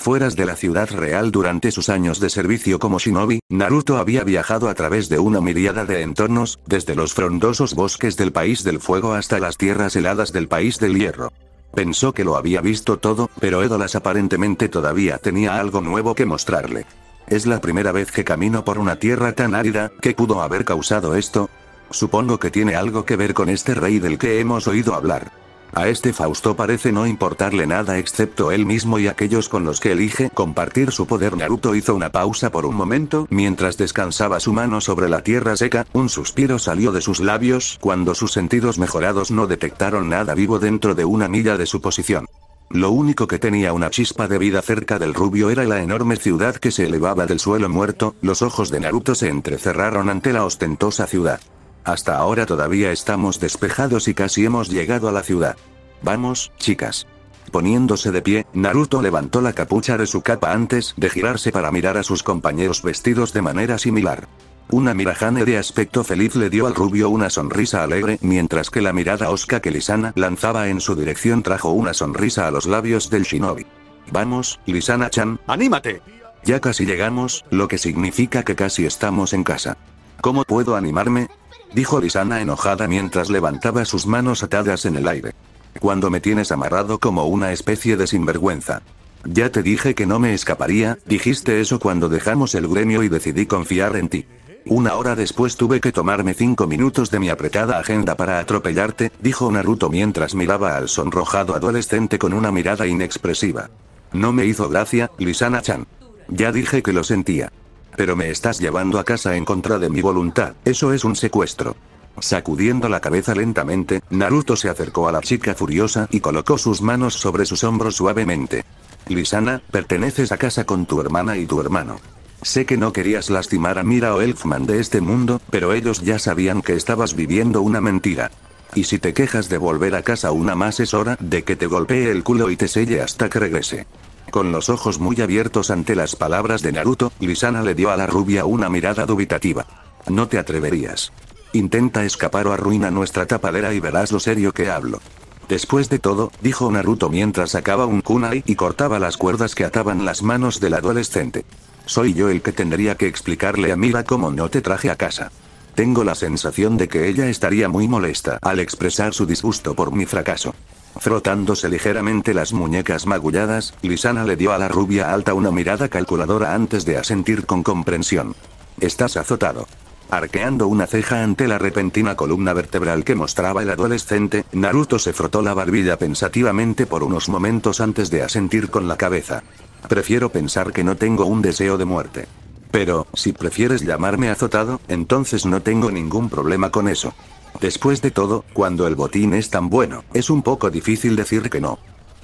afueras de la ciudad real durante sus años de servicio como shinobi, Naruto había viajado a través de una miriada de entornos, desde los frondosos bosques del país del fuego hasta las tierras heladas del país del hierro. Pensó que lo había visto todo, pero Edolas aparentemente todavía tenía algo nuevo que mostrarle. Es la primera vez que camino por una tierra tan árida, ¿qué pudo haber causado esto? Supongo que tiene algo que ver con este rey del que hemos oído hablar. A este Fausto parece no importarle nada excepto él mismo y aquellos con los que elige compartir su poder. Naruto hizo una pausa por un momento mientras descansaba su mano sobre la tierra seca, un suspiro salió de sus labios cuando sus sentidos mejorados no detectaron nada vivo dentro de una milla de su posición. Lo único que tenía una chispa de vida cerca del rubio era la enorme ciudad que se elevaba del suelo muerto, los ojos de Naruto se entrecerraron ante la ostentosa ciudad. Hasta ahora todavía estamos despejados y casi hemos llegado a la ciudad. Vamos, chicas. Poniéndose de pie, Naruto levantó la capucha de su capa antes de girarse para mirar a sus compañeros vestidos de manera similar. Una Mirajane de aspecto feliz le dio al rubio una sonrisa alegre, mientras que la mirada osca que Lisana lanzaba en su dirección trajo una sonrisa a los labios del shinobi. Vamos, Lisana-chan, anímate. Ya casi llegamos, lo que significa que casi estamos en casa. ¿Cómo puedo animarme? dijo Lisana enojada mientras levantaba sus manos atadas en el aire. Cuando me tienes amarrado como una especie de sinvergüenza. Ya te dije que no me escaparía, dijiste eso cuando dejamos el gremio y decidí confiar en ti. Una hora después tuve que tomarme cinco minutos de mi apretada agenda para atropellarte, dijo Naruto mientras miraba al sonrojado adolescente con una mirada inexpresiva. No me hizo gracia, Lisana-chan. Ya dije que lo sentía. Pero me estás llevando a casa en contra de mi voluntad, eso es un secuestro. Sacudiendo la cabeza lentamente, Naruto se acercó a la chica furiosa y colocó sus manos sobre sus hombros suavemente. Lisana, perteneces a casa con tu hermana y tu hermano. Sé que no querías lastimar a Mira o Elfman de este mundo, pero ellos ya sabían que estabas viviendo una mentira. Y si te quejas de volver a casa una más es hora de que te golpee el culo y te selle hasta que regrese. Con los ojos muy abiertos ante las palabras de Naruto, Lisana le dio a la rubia una mirada dubitativa. No te atreverías. Intenta escapar o arruina nuestra tapadera y verás lo serio que hablo. Después de todo, dijo Naruto mientras sacaba un kunai y cortaba las cuerdas que ataban las manos del adolescente. Soy yo el que tendría que explicarle a Mira cómo no te traje a casa. Tengo la sensación de que ella estaría muy molesta al expresar su disgusto por mi fracaso. Frotándose ligeramente las muñecas magulladas, Lisana le dio a la rubia alta una mirada calculadora antes de asentir con comprensión. Estás azotado. Arqueando una ceja ante la repentina columna vertebral que mostraba el adolescente, Naruto se frotó la barbilla pensativamente por unos momentos antes de asentir con la cabeza. Prefiero pensar que no tengo un deseo de muerte. Pero, si prefieres llamarme azotado, entonces no tengo ningún problema con eso. Después de todo, cuando el botín es tan bueno, es un poco difícil decir que no.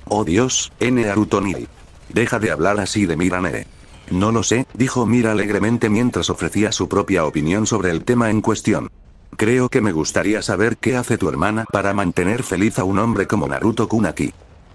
Oh Dios, N. Arutonil. Deja de hablar así de Miranere. No lo sé, dijo Mira alegremente mientras ofrecía su propia opinión sobre el tema en cuestión. Creo que me gustaría saber qué hace tu hermana para mantener feliz a un hombre como Naruto Kun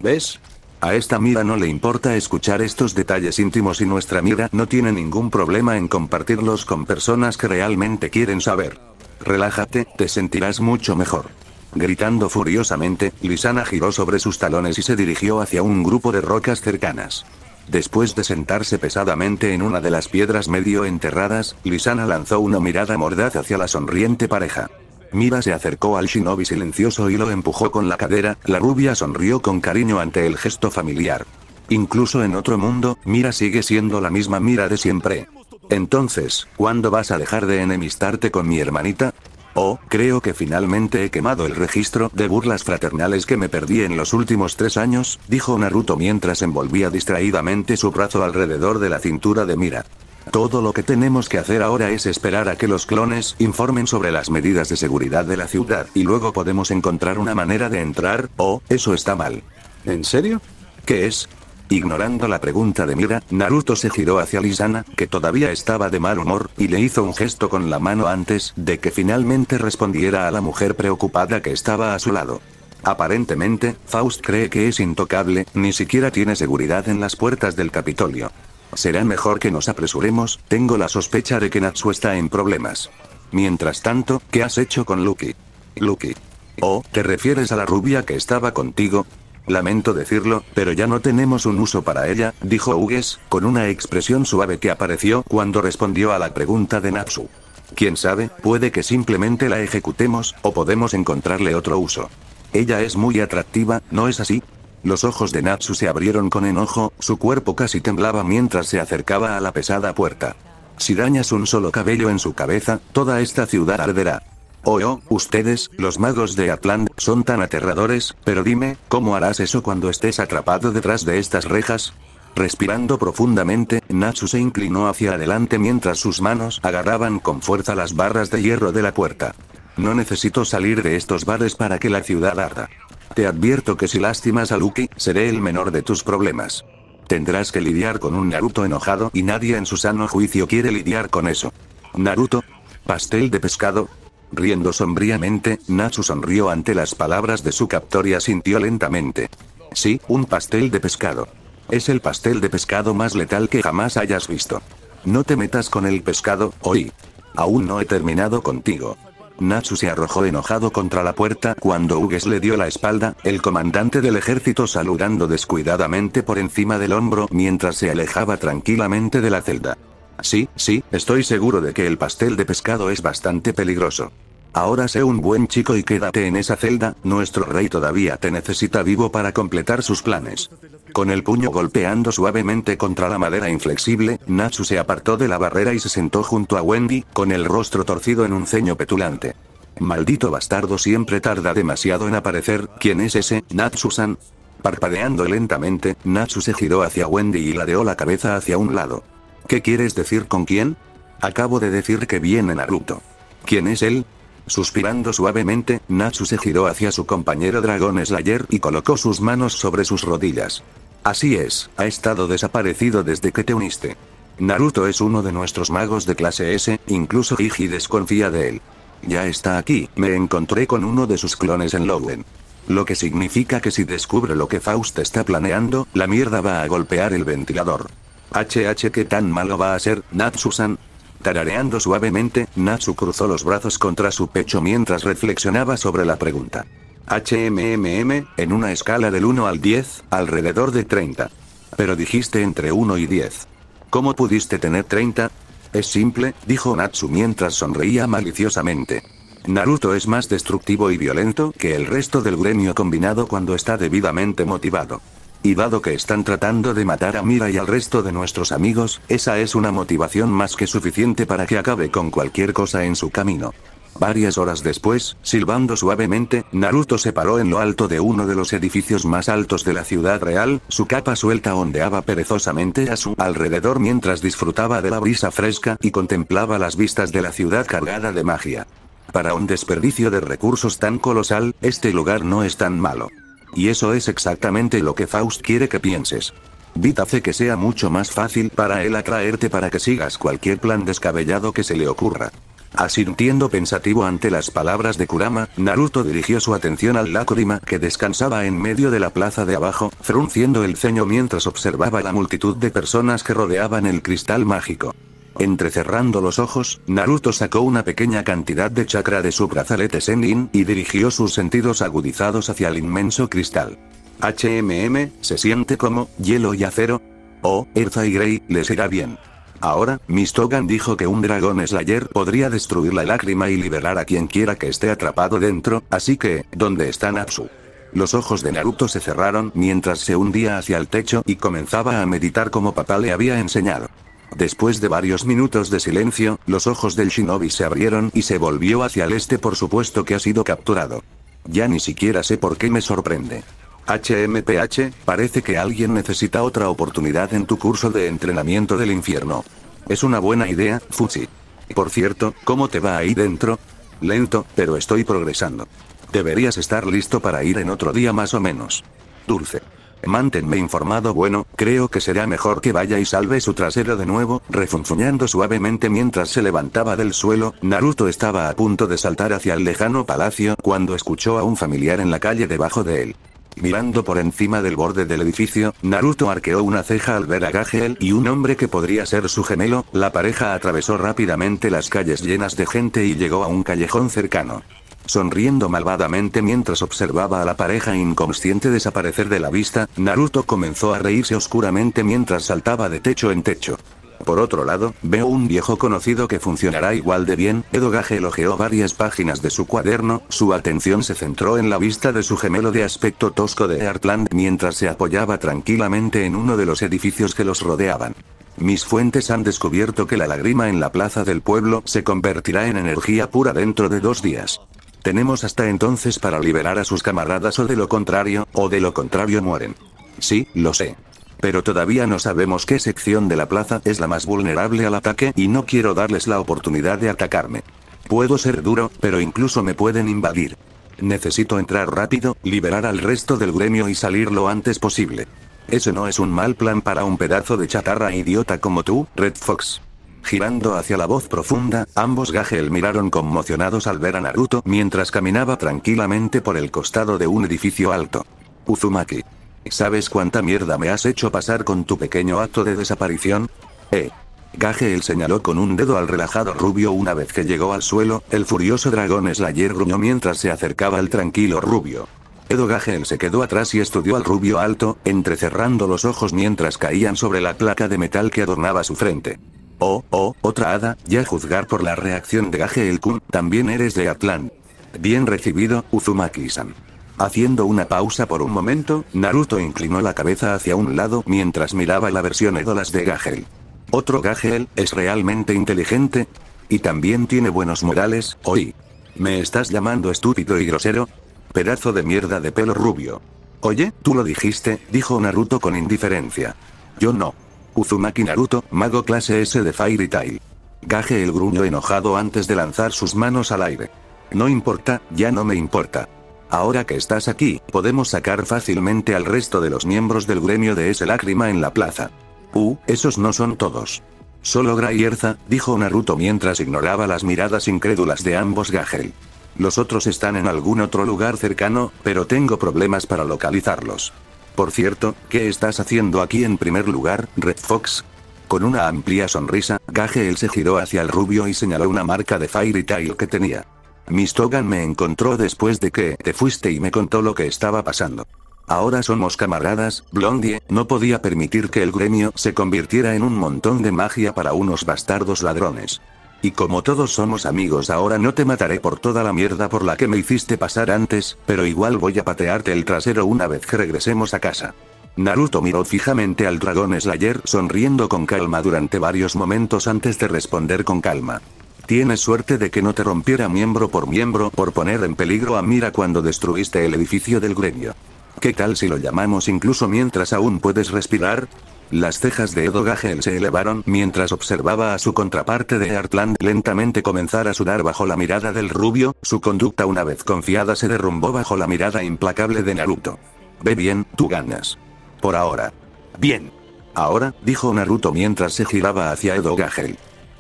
¿Ves? A esta Mira no le importa escuchar estos detalles íntimos y nuestra Mira no tiene ningún problema en compartirlos con personas que realmente quieren saber relájate, te sentirás mucho mejor. Gritando furiosamente, Lisana giró sobre sus talones y se dirigió hacia un grupo de rocas cercanas. Después de sentarse pesadamente en una de las piedras medio enterradas, Lisana lanzó una mirada mordaz hacia la sonriente pareja. Mira se acercó al shinobi silencioso y lo empujó con la cadera, la rubia sonrió con cariño ante el gesto familiar. Incluso en otro mundo, Mira sigue siendo la misma Mira de siempre. Entonces, ¿cuándo vas a dejar de enemistarte con mi hermanita? Oh, creo que finalmente he quemado el registro de burlas fraternales que me perdí en los últimos tres años, dijo Naruto mientras envolvía distraídamente su brazo alrededor de la cintura de Mira. Todo lo que tenemos que hacer ahora es esperar a que los clones informen sobre las medidas de seguridad de la ciudad y luego podemos encontrar una manera de entrar, oh, eso está mal. ¿En serio? ¿Qué es? Ignorando la pregunta de Mira, Naruto se giró hacia Lisana, que todavía estaba de mal humor, y le hizo un gesto con la mano antes de que finalmente respondiera a la mujer preocupada que estaba a su lado. Aparentemente, Faust cree que es intocable, ni siquiera tiene seguridad en las puertas del Capitolio. Será mejor que nos apresuremos, tengo la sospecha de que Natsu está en problemas. Mientras tanto, ¿qué has hecho con Luki? Luki. oh, te refieres a la rubia que estaba contigo? Lamento decirlo, pero ya no tenemos un uso para ella, dijo Hugues, con una expresión suave que apareció cuando respondió a la pregunta de Natsu. Quién sabe, puede que simplemente la ejecutemos, o podemos encontrarle otro uso. Ella es muy atractiva, ¿no es así? Los ojos de Natsu se abrieron con enojo, su cuerpo casi temblaba mientras se acercaba a la pesada puerta. Si dañas un solo cabello en su cabeza, toda esta ciudad arderá. Oh, oh, ustedes, los magos de Atlant, son tan aterradores, pero dime, ¿cómo harás eso cuando estés atrapado detrás de estas rejas? Respirando profundamente, Natsu se inclinó hacia adelante mientras sus manos agarraban con fuerza las barras de hierro de la puerta. No necesito salir de estos bares para que la ciudad arda. Te advierto que si lastimas a Luki, seré el menor de tus problemas. Tendrás que lidiar con un Naruto enojado y nadie en su sano juicio quiere lidiar con eso. Naruto. Pastel de pescado, Riendo sombríamente, Natsu sonrió ante las palabras de su captor y asintió lentamente. Sí, un pastel de pescado. Es el pastel de pescado más letal que jamás hayas visto. No te metas con el pescado, hoy. Aún no he terminado contigo. Natsu se arrojó enojado contra la puerta cuando Hugues le dio la espalda, el comandante del ejército saludando descuidadamente por encima del hombro mientras se alejaba tranquilamente de la celda. Sí, sí, estoy seguro de que el pastel de pescado es bastante peligroso. Ahora sé un buen chico y quédate en esa celda, nuestro rey todavía te necesita vivo para completar sus planes. Con el puño golpeando suavemente contra la madera inflexible, Natsu se apartó de la barrera y se sentó junto a Wendy, con el rostro torcido en un ceño petulante. Maldito bastardo siempre tarda demasiado en aparecer, ¿quién es ese, Natsu-san? Parpadeando lentamente, Natsu se giró hacia Wendy y ladeó la cabeza hacia un lado. ¿Qué quieres decir con quién? Acabo de decir que viene Naruto. ¿Quién es él? Suspirando suavemente, Natsu se giró hacia su compañero Dragon Slayer y colocó sus manos sobre sus rodillas. Así es, ha estado desaparecido desde que te uniste. Naruto es uno de nuestros magos de clase S, incluso Riji desconfía de él. Ya está aquí, me encontré con uno de sus clones en Lowen. Lo que significa que si descubre lo que Faust está planeando, la mierda va a golpear el ventilador. HH qué tan malo va a ser, Natsu-san. Tarareando suavemente, Natsu cruzó los brazos contra su pecho mientras reflexionaba sobre la pregunta. HMMM, en una escala del 1 al 10, alrededor de 30. Pero dijiste entre 1 y 10. ¿Cómo pudiste tener 30? Es simple, dijo Natsu mientras sonreía maliciosamente. Naruto es más destructivo y violento que el resto del gremio combinado cuando está debidamente motivado. Y dado que están tratando de matar a Mira y al resto de nuestros amigos, esa es una motivación más que suficiente para que acabe con cualquier cosa en su camino. Varias horas después, silbando suavemente, Naruto se paró en lo alto de uno de los edificios más altos de la ciudad real, su capa suelta ondeaba perezosamente a su alrededor mientras disfrutaba de la brisa fresca y contemplaba las vistas de la ciudad cargada de magia. Para un desperdicio de recursos tan colosal, este lugar no es tan malo. Y eso es exactamente lo que Faust quiere que pienses. Bit hace que sea mucho más fácil para él atraerte para que sigas cualquier plan descabellado que se le ocurra. Asintiendo pensativo ante las palabras de Kurama, Naruto dirigió su atención al lágrima que descansaba en medio de la plaza de abajo, frunciendo el ceño mientras observaba la multitud de personas que rodeaban el cristal mágico. Entrecerrando los ojos, Naruto sacó una pequeña cantidad de chakra de su brazalete Senin y dirigió sus sentidos agudizados hacia el inmenso cristal. HMM, se siente como hielo y acero. Oh, Erza y Grey, les irá bien. Ahora, Mistogan dijo que un dragón Slayer podría destruir la lágrima y liberar a quien quiera que esté atrapado dentro, así que, ¿dónde está Natsu? Los ojos de Naruto se cerraron mientras se hundía hacia el techo y comenzaba a meditar como papá le había enseñado. Después de varios minutos de silencio, los ojos del shinobi se abrieron y se volvió hacia el este por supuesto que ha sido capturado. Ya ni siquiera sé por qué me sorprende. HMPH, parece que alguien necesita otra oportunidad en tu curso de entrenamiento del infierno. Es una buena idea, Fuji. Por cierto, ¿cómo te va ahí dentro? Lento, pero estoy progresando. Deberías estar listo para ir en otro día más o menos. Dulce. Mantenme informado bueno, creo que será mejor que vaya y salve su trasero de nuevo, refunfuñando suavemente mientras se levantaba del suelo, Naruto estaba a punto de saltar hacia el lejano palacio cuando escuchó a un familiar en la calle debajo de él. Mirando por encima del borde del edificio, Naruto arqueó una ceja al ver a Gagel y un hombre que podría ser su gemelo, la pareja atravesó rápidamente las calles llenas de gente y llegó a un callejón cercano. Sonriendo malvadamente mientras observaba a la pareja inconsciente desaparecer de la vista, Naruto comenzó a reírse oscuramente mientras saltaba de techo en techo. Por otro lado, veo un viejo conocido que funcionará igual de bien, Gaje elogió varias páginas de su cuaderno, su atención se centró en la vista de su gemelo de aspecto tosco de Heartland mientras se apoyaba tranquilamente en uno de los edificios que los rodeaban. Mis fuentes han descubierto que la lágrima en la plaza del pueblo se convertirá en energía pura dentro de dos días. Tenemos hasta entonces para liberar a sus camaradas o de lo contrario, o de lo contrario mueren. Sí, lo sé. Pero todavía no sabemos qué sección de la plaza es la más vulnerable al ataque y no quiero darles la oportunidad de atacarme. Puedo ser duro, pero incluso me pueden invadir. Necesito entrar rápido, liberar al resto del gremio y salir lo antes posible. Ese no es un mal plan para un pedazo de chatarra idiota como tú, Red Fox. Girando hacia la voz profunda, ambos Gagel miraron conmocionados al ver a Naruto mientras caminaba tranquilamente por el costado de un edificio alto. Uzumaki. ¿Sabes cuánta mierda me has hecho pasar con tu pequeño acto de desaparición? Eh. Gagel señaló con un dedo al relajado rubio una vez que llegó al suelo, el furioso dragón Slayer gruñó mientras se acercaba al tranquilo rubio. Edo Gagel se quedó atrás y estudió al rubio alto, entrecerrando los ojos mientras caían sobre la placa de metal que adornaba su frente. Oh, oh, otra hada, ya juzgar por la reacción de Gage el Kun, también eres de Atlán. Bien recibido, Uzumaki-san. Haciendo una pausa por un momento, Naruto inclinó la cabeza hacia un lado mientras miraba la versión Edolas de Gagel. Otro Gagel, es realmente inteligente. Y también tiene buenos morales, oí. ¿Me estás llamando estúpido y grosero? Pedazo de mierda de pelo rubio. Oye, tú lo dijiste, dijo Naruto con indiferencia. Yo no. Uzumaki Naruto, mago clase S de Fairy Tail. Gaje el gruño enojado antes de lanzar sus manos al aire. No importa, ya no me importa. Ahora que estás aquí, podemos sacar fácilmente al resto de los miembros del gremio de ese lágrima en la plaza. Uh, esos no son todos. Solo Graierza, dijo Naruto mientras ignoraba las miradas incrédulas de ambos Gagel. Los otros están en algún otro lugar cercano, pero tengo problemas para localizarlos. Por cierto, ¿qué estás haciendo aquí en primer lugar, Red Fox? Con una amplia sonrisa, Gagel se giró hacia el rubio y señaló una marca de Fairy Tail que tenía. «Mistogan me encontró después de que te fuiste y me contó lo que estaba pasando. Ahora somos camaradas, Blondie, no podía permitir que el gremio se convirtiera en un montón de magia para unos bastardos ladrones. Y como todos somos amigos ahora no te mataré por toda la mierda por la que me hiciste pasar antes, pero igual voy a patearte el trasero una vez que regresemos a casa. Naruto miró fijamente al dragón Slayer sonriendo con calma durante varios momentos antes de responder con calma. Tienes suerte de que no te rompiera miembro por miembro por poner en peligro a Mira cuando destruiste el edificio del gremio. ¿Qué tal si lo llamamos incluso mientras aún puedes respirar? Las cejas de Edo Gagel se elevaron mientras observaba a su contraparte de Heartland lentamente comenzar a sudar bajo la mirada del rubio, su conducta una vez confiada se derrumbó bajo la mirada implacable de Naruto. Ve bien, tú ganas. Por ahora. Bien. Ahora, dijo Naruto mientras se giraba hacia Edo Gagel.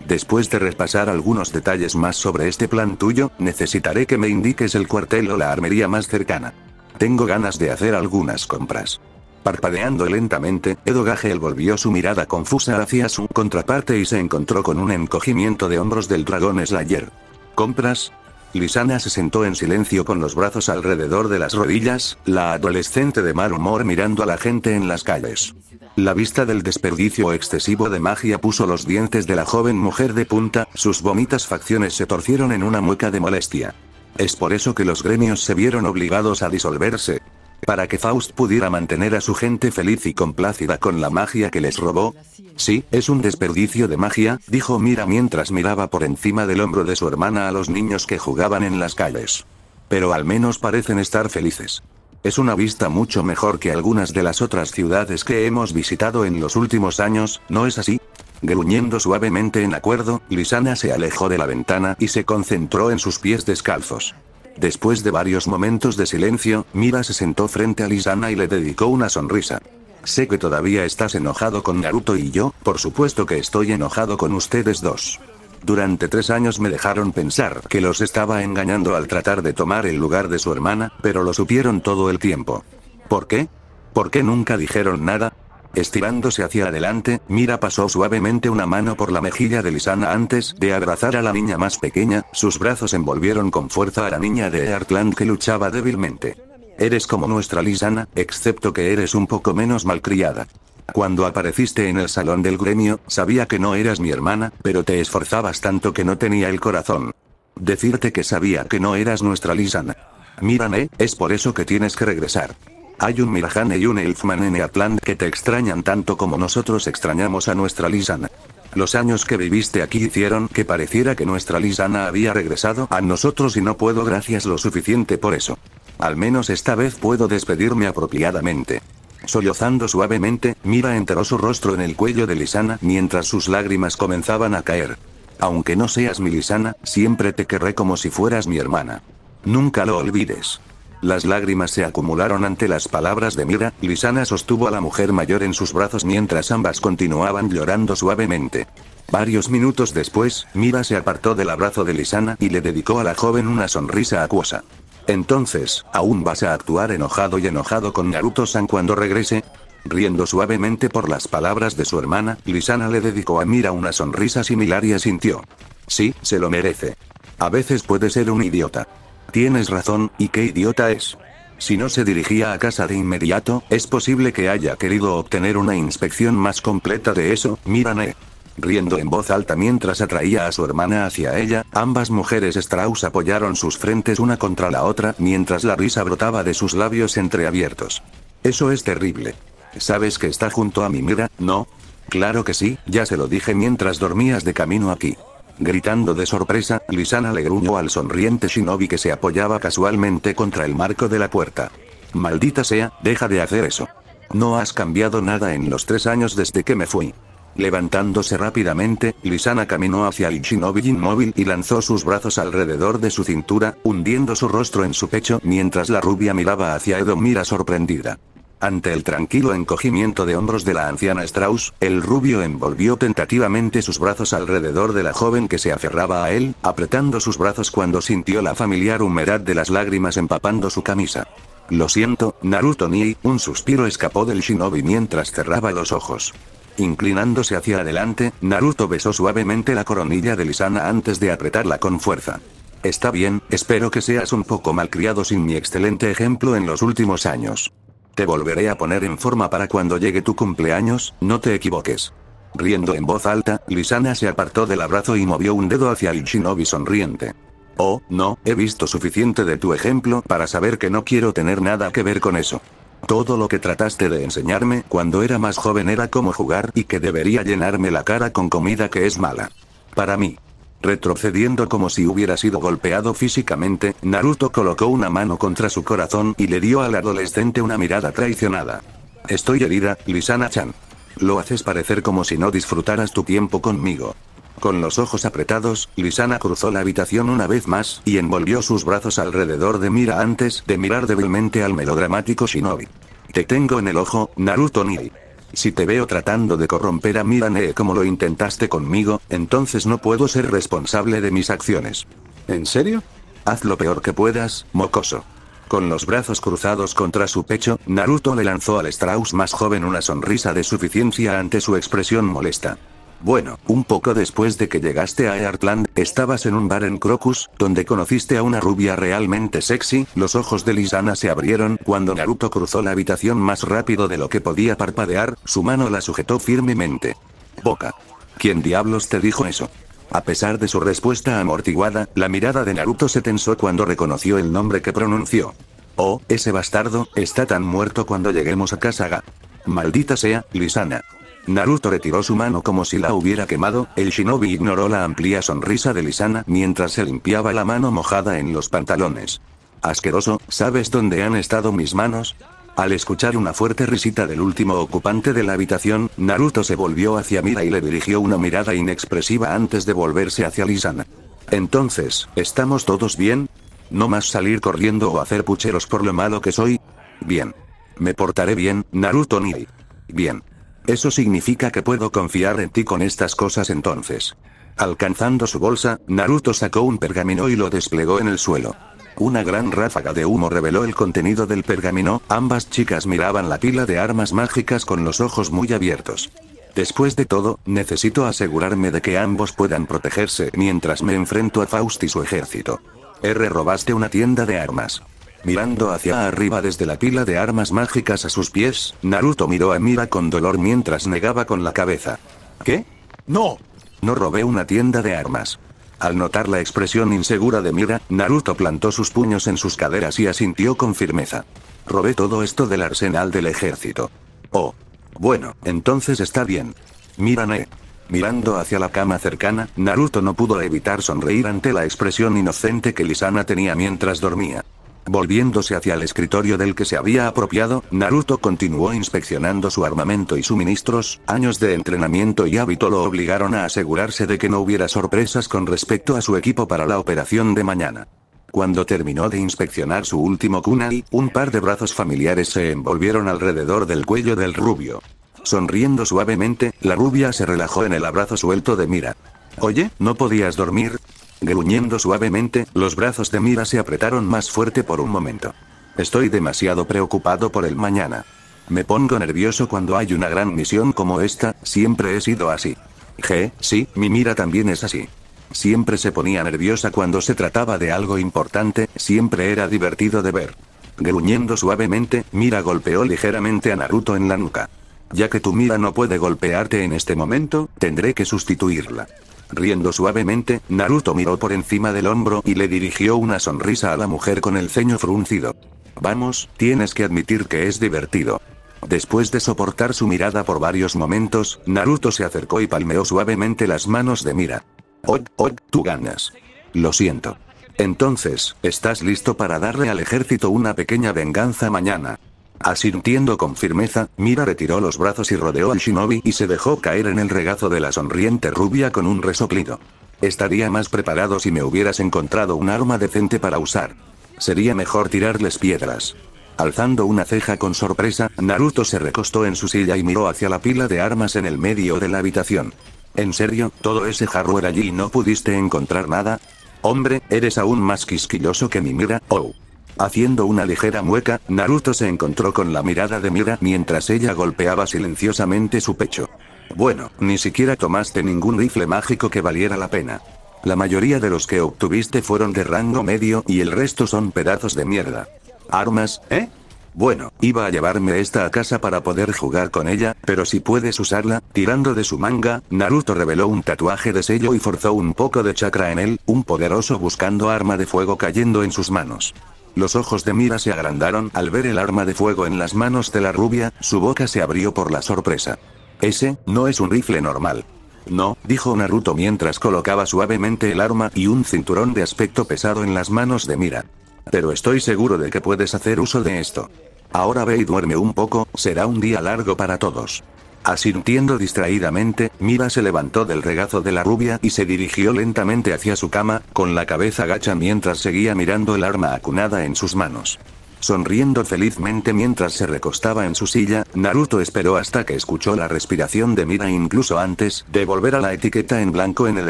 Después de repasar algunos detalles más sobre este plan tuyo, necesitaré que me indiques el cuartel o la armería más cercana. Tengo ganas de hacer algunas compras. Parpadeando lentamente, Edo volvió su mirada confusa hacia su contraparte y se encontró con un encogimiento de hombros del dragón Slayer. ¿Compras? Lisana se sentó en silencio con los brazos alrededor de las rodillas, la adolescente de mal humor mirando a la gente en las calles. La vista del desperdicio excesivo de magia puso los dientes de la joven mujer de punta, sus bonitas facciones se torcieron en una mueca de molestia. Es por eso que los gremios se vieron obligados a disolverse, para que Faust pudiera mantener a su gente feliz y complácida con la magia que les robó? Sí, es un desperdicio de magia, dijo Mira mientras miraba por encima del hombro de su hermana a los niños que jugaban en las calles. Pero al menos parecen estar felices. Es una vista mucho mejor que algunas de las otras ciudades que hemos visitado en los últimos años, ¿no es así? Gruñendo suavemente en acuerdo, Lisana se alejó de la ventana y se concentró en sus pies descalzos. Después de varios momentos de silencio, Mira se sentó frente a Lisana y le dedicó una sonrisa. Sé que todavía estás enojado con Naruto y yo, por supuesto que estoy enojado con ustedes dos. Durante tres años me dejaron pensar que los estaba engañando al tratar de tomar el lugar de su hermana, pero lo supieron todo el tiempo. ¿Por qué? ¿Por qué nunca dijeron nada? Estirándose hacia adelante, Mira pasó suavemente una mano por la mejilla de Lisana antes de abrazar a la niña más pequeña, sus brazos envolvieron con fuerza a la niña de Eartland que luchaba débilmente. Eres como nuestra Lisana, excepto que eres un poco menos malcriada. Cuando apareciste en el salón del gremio, sabía que no eras mi hermana, pero te esforzabas tanto que no tenía el corazón. Decirte que sabía que no eras nuestra Lisana. Mírame, es por eso que tienes que regresar. Hay un Mirajane y un Elfman en Eatland que te extrañan tanto como nosotros extrañamos a nuestra Lisana. Los años que viviste aquí hicieron que pareciera que nuestra Lisana había regresado a nosotros y no puedo gracias lo suficiente por eso. Al menos esta vez puedo despedirme apropiadamente. Sollozando suavemente, Mira enteró su rostro en el cuello de Lisana mientras sus lágrimas comenzaban a caer. Aunque no seas mi Lisana, siempre te querré como si fueras mi hermana. Nunca lo olvides. Las lágrimas se acumularon ante las palabras de Mira, Lisana sostuvo a la mujer mayor en sus brazos mientras ambas continuaban llorando suavemente. Varios minutos después, Mira se apartó del abrazo de Lisana y le dedicó a la joven una sonrisa acuosa. Entonces, ¿aún vas a actuar enojado y enojado con Naruto-san cuando regrese? Riendo suavemente por las palabras de su hermana, Lisana le dedicó a Mira una sonrisa similar y asintió. Sí, se lo merece. A veces puede ser un idiota. Tienes razón, y qué idiota es. Si no se dirigía a casa de inmediato, es posible que haya querido obtener una inspección más completa de eso, Mirane. Riendo en voz alta mientras atraía a su hermana hacia ella, ambas mujeres Strauss apoyaron sus frentes una contra la otra mientras la risa brotaba de sus labios entreabiertos. Eso es terrible. ¿Sabes que está junto a mi mira, no? Claro que sí, ya se lo dije mientras dormías de camino aquí. Gritando de sorpresa, Lisana le gruñó al sonriente shinobi que se apoyaba casualmente contra el marco de la puerta. Maldita sea, deja de hacer eso. No has cambiado nada en los tres años desde que me fui. Levantándose rápidamente, Lisana caminó hacia el shinobi inmóvil y lanzó sus brazos alrededor de su cintura, hundiendo su rostro en su pecho mientras la rubia miraba hacia Edomira sorprendida. Ante el tranquilo encogimiento de hombros de la anciana Strauss, el rubio envolvió tentativamente sus brazos alrededor de la joven que se aferraba a él, apretando sus brazos cuando sintió la familiar humedad de las lágrimas empapando su camisa. Lo siento, Naruto Ni, un suspiro escapó del shinobi mientras cerraba los ojos. Inclinándose hacia adelante, Naruto besó suavemente la coronilla de Lisana antes de apretarla con fuerza. Está bien, espero que seas un poco malcriado sin mi excelente ejemplo en los últimos años. Te volveré a poner en forma para cuando llegue tu cumpleaños, no te equivoques. Riendo en voz alta, Lisana se apartó del abrazo y movió un dedo hacia el shinobi sonriente. Oh, no, he visto suficiente de tu ejemplo para saber que no quiero tener nada que ver con eso. Todo lo que trataste de enseñarme cuando era más joven era cómo jugar y que debería llenarme la cara con comida que es mala. Para mí. Retrocediendo como si hubiera sido golpeado físicamente, Naruto colocó una mano contra su corazón y le dio al adolescente una mirada traicionada. Estoy herida, Lisana-chan. Lo haces parecer como si no disfrutaras tu tiempo conmigo. Con los ojos apretados, Lisana cruzó la habitación una vez más, y envolvió sus brazos alrededor de Mira antes de mirar débilmente al melodramático Shinobi. Te tengo en el ojo, Naruto Nii. Si te veo tratando de corromper a Mirane como lo intentaste conmigo, entonces no puedo ser responsable de mis acciones. ¿En serio? Haz lo peor que puedas, mocoso. Con los brazos cruzados contra su pecho, Naruto le lanzó al Strauss más joven una sonrisa de suficiencia ante su expresión molesta. Bueno, un poco después de que llegaste a Eartland, estabas en un bar en Crocus, donde conociste a una rubia realmente sexy, los ojos de Lisana se abrieron cuando Naruto cruzó la habitación más rápido de lo que podía parpadear, su mano la sujetó firmemente. Boca. ¿Quién diablos te dijo eso? A pesar de su respuesta amortiguada, la mirada de Naruto se tensó cuando reconoció el nombre que pronunció. Oh, ese bastardo, está tan muerto cuando lleguemos a Ga. Maldita sea, Lisana. Naruto retiró su mano como si la hubiera quemado, el shinobi ignoró la amplia sonrisa de Lisana mientras se limpiaba la mano mojada en los pantalones. Asqueroso, ¿sabes dónde han estado mis manos? Al escuchar una fuerte risita del último ocupante de la habitación, Naruto se volvió hacia Mira y le dirigió una mirada inexpresiva antes de volverse hacia Lisana. Entonces, ¿estamos todos bien? ¿No más salir corriendo o hacer pucheros por lo malo que soy? Bien. Me portaré bien, Naruto Niri. Bien. Eso significa que puedo confiar en ti con estas cosas entonces. Alcanzando su bolsa, Naruto sacó un pergamino y lo desplegó en el suelo. Una gran ráfaga de humo reveló el contenido del pergamino, ambas chicas miraban la pila de armas mágicas con los ojos muy abiertos. Después de todo, necesito asegurarme de que ambos puedan protegerse mientras me enfrento a Faust y su ejército. R robaste una tienda de armas. Mirando hacia arriba desde la pila de armas mágicas a sus pies, Naruto miró a Mira con dolor mientras negaba con la cabeza. ¿Qué? No. No robé una tienda de armas. Al notar la expresión insegura de Mira, Naruto plantó sus puños en sus caderas y asintió con firmeza. Robé todo esto del arsenal del ejército. Oh. Bueno, entonces está bien. ne. Mirando hacia la cama cercana, Naruto no pudo evitar sonreír ante la expresión inocente que Lisana tenía mientras dormía. Volviéndose hacia el escritorio del que se había apropiado, Naruto continuó inspeccionando su armamento y suministros, años de entrenamiento y hábito lo obligaron a asegurarse de que no hubiera sorpresas con respecto a su equipo para la operación de mañana. Cuando terminó de inspeccionar su último kunai, un par de brazos familiares se envolvieron alrededor del cuello del rubio. Sonriendo suavemente, la rubia se relajó en el abrazo suelto de Mira. Oye, ¿no podías dormir? Gruñendo suavemente, los brazos de Mira se apretaron más fuerte por un momento. Estoy demasiado preocupado por el mañana. Me pongo nervioso cuando hay una gran misión como esta, siempre he sido así. G, sí, mi mira también es así. Siempre se ponía nerviosa cuando se trataba de algo importante, siempre era divertido de ver. Gruñendo suavemente, Mira golpeó ligeramente a Naruto en la nuca. Ya que tu Mira no puede golpearte en este momento, tendré que sustituirla. Riendo suavemente, Naruto miró por encima del hombro y le dirigió una sonrisa a la mujer con el ceño fruncido. Vamos, tienes que admitir que es divertido. Después de soportar su mirada por varios momentos, Naruto se acercó y palmeó suavemente las manos de Mira. Od, oh, tú ganas. Lo siento. Entonces, ¿estás listo para darle al ejército una pequeña venganza mañana? Asintiendo con firmeza, Mira retiró los brazos y rodeó al shinobi y se dejó caer en el regazo de la sonriente rubia con un resoplido. Estaría más preparado si me hubieras encontrado un arma decente para usar. Sería mejor tirarles piedras. Alzando una ceja con sorpresa, Naruto se recostó en su silla y miró hacia la pila de armas en el medio de la habitación. ¿En serio, todo ese hardware allí y no pudiste encontrar nada? Hombre, eres aún más quisquilloso que mi mira, oh. Haciendo una ligera mueca, Naruto se encontró con la mirada de Mira mientras ella golpeaba silenciosamente su pecho. Bueno, ni siquiera tomaste ningún rifle mágico que valiera la pena. La mayoría de los que obtuviste fueron de rango medio y el resto son pedazos de mierda. ¿Armas, eh? Bueno, iba a llevarme esta a casa para poder jugar con ella, pero si puedes usarla, tirando de su manga, Naruto reveló un tatuaje de sello y forzó un poco de chakra en él, un poderoso buscando arma de fuego cayendo en sus manos. Los ojos de Mira se agrandaron al ver el arma de fuego en las manos de la rubia, su boca se abrió por la sorpresa. Ese, no es un rifle normal. No, dijo Naruto mientras colocaba suavemente el arma y un cinturón de aspecto pesado en las manos de Mira. Pero estoy seguro de que puedes hacer uso de esto. Ahora ve y duerme un poco, será un día largo para todos. Asintiendo distraídamente, Mira se levantó del regazo de la rubia y se dirigió lentamente hacia su cama, con la cabeza gacha mientras seguía mirando el arma acunada en sus manos. Sonriendo felizmente mientras se recostaba en su silla, Naruto esperó hasta que escuchó la respiración de Mira incluso antes de volver a la etiqueta en blanco en el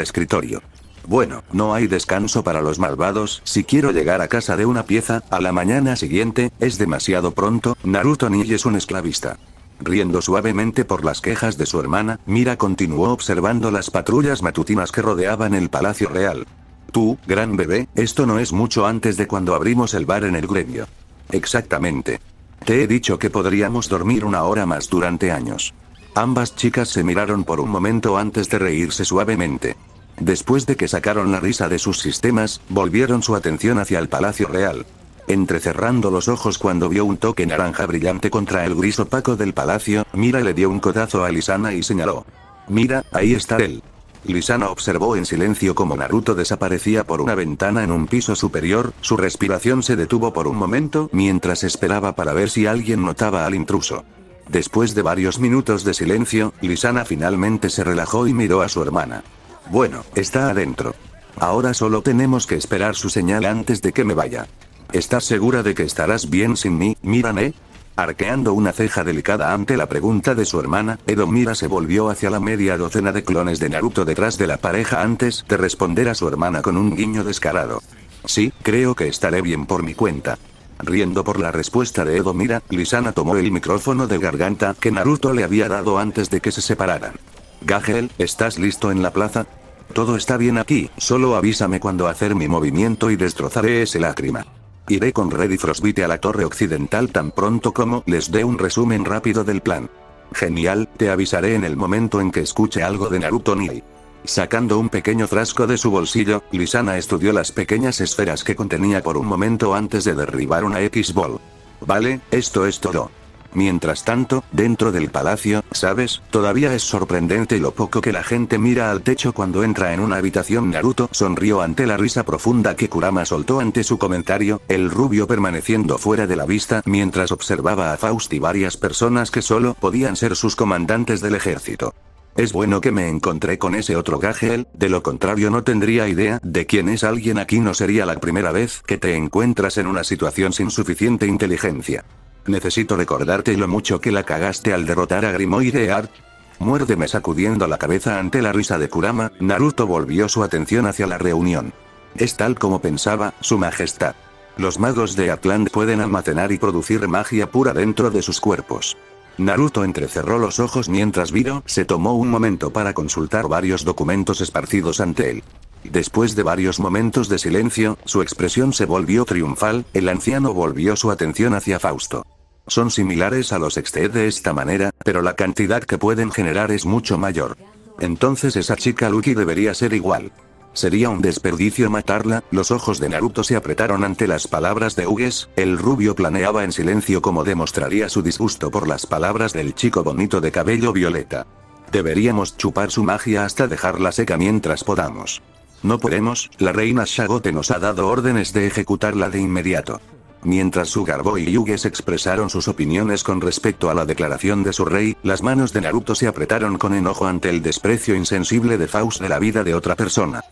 escritorio. Bueno, no hay descanso para los malvados, si quiero llegar a casa de una pieza, a la mañana siguiente, es demasiado pronto, Naruto ni es un esclavista riendo suavemente por las quejas de su hermana, Mira continuó observando las patrullas matutinas que rodeaban el Palacio Real. Tú, gran bebé, esto no es mucho antes de cuando abrimos el bar en el gremio. Exactamente. Te he dicho que podríamos dormir una hora más durante años. Ambas chicas se miraron por un momento antes de reírse suavemente. Después de que sacaron la risa de sus sistemas, volvieron su atención hacia el Palacio Real. Entrecerrando los ojos cuando vio un toque naranja brillante contra el gris opaco del palacio, Mira le dio un codazo a Lisana y señaló. Mira, ahí está él. Lisana observó en silencio como Naruto desaparecía por una ventana en un piso superior, su respiración se detuvo por un momento mientras esperaba para ver si alguien notaba al intruso. Después de varios minutos de silencio, Lisana finalmente se relajó y miró a su hermana. Bueno, está adentro. Ahora solo tenemos que esperar su señal antes de que me vaya. ¿Estás segura de que estarás bien sin mí, ¿eh? Arqueando una ceja delicada ante la pregunta de su hermana, Edomira se volvió hacia la media docena de clones de Naruto detrás de la pareja antes de responder a su hermana con un guiño descarado. Sí, creo que estaré bien por mi cuenta. Riendo por la respuesta de Edomira, Lisana tomó el micrófono de garganta que Naruto le había dado antes de que se separaran. Gagel, ¿estás listo en la plaza? Todo está bien aquí, solo avísame cuando hacer mi movimiento y destrozaré ese lágrima. Iré con Red y Frostbite a la torre occidental tan pronto como les dé un resumen rápido del plan. Genial, te avisaré en el momento en que escuche algo de Naruto Nii. Sacando un pequeño frasco de su bolsillo, Lisana estudió las pequeñas esferas que contenía por un momento antes de derribar una X-Ball. Vale, esto es todo. Mientras tanto, dentro del palacio, ¿sabes? Todavía es sorprendente lo poco que la gente mira al techo cuando entra en una habitación. Naruto sonrió ante la risa profunda que Kurama soltó ante su comentario, el rubio permaneciendo fuera de la vista mientras observaba a Faust y varias personas que solo podían ser sus comandantes del ejército. Es bueno que me encontré con ese otro Gagel, de lo contrario no tendría idea de quién es alguien aquí no sería la primera vez que te encuentras en una situación sin suficiente inteligencia. Necesito recordarte lo mucho que la cagaste al derrotar a Grimoire Art. Muérdeme sacudiendo la cabeza ante la risa de Kurama, Naruto volvió su atención hacia la reunión. Es tal como pensaba, su majestad. Los magos de Atlant pueden almacenar y producir magia pura dentro de sus cuerpos. Naruto entrecerró los ojos mientras Viro se tomó un momento para consultar varios documentos esparcidos ante él. Después de varios momentos de silencio, su expresión se volvió triunfal, el anciano volvió su atención hacia Fausto. Son similares a los Exted de esta manera, pero la cantidad que pueden generar es mucho mayor. Entonces esa chica Lucky debería ser igual. Sería un desperdicio matarla, los ojos de Naruto se apretaron ante las palabras de Hugues, el rubio planeaba en silencio como demostraría su disgusto por las palabras del chico bonito de cabello violeta. Deberíamos chupar su magia hasta dejarla seca mientras podamos. No podemos, la reina Shagote nos ha dado órdenes de ejecutarla de inmediato. Mientras Sugarboy y Yuges expresaron sus opiniones con respecto a la declaración de su rey, las manos de Naruto se apretaron con enojo ante el desprecio insensible de Faust de la vida de otra persona.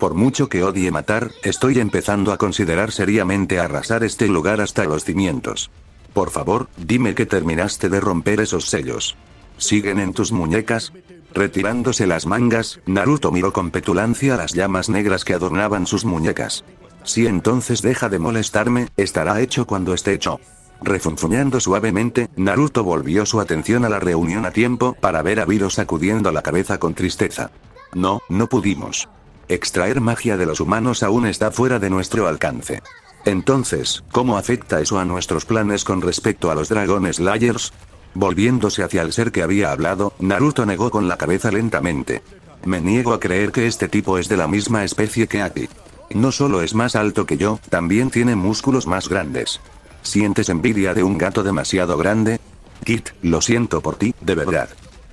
Por mucho que odie matar, estoy empezando a considerar seriamente arrasar este lugar hasta los cimientos. Por favor, dime que terminaste de romper esos sellos. ¿Siguen en tus muñecas? Retirándose las mangas, Naruto miró con petulancia a las llamas negras que adornaban sus muñecas. Si entonces deja de molestarme, estará hecho cuando esté hecho. Refunfuñando suavemente, Naruto volvió su atención a la reunión a tiempo para ver a Viro sacudiendo la cabeza con tristeza. No, no pudimos. Extraer magia de los humanos aún está fuera de nuestro alcance. Entonces, ¿cómo afecta eso a nuestros planes con respecto a los dragones Layers?, Volviéndose hacia el ser que había hablado, Naruto negó con la cabeza lentamente. Me niego a creer que este tipo es de la misma especie que Aki. No solo es más alto que yo, también tiene músculos más grandes. ¿Sientes envidia de un gato demasiado grande? Kit, lo siento por ti, de verdad.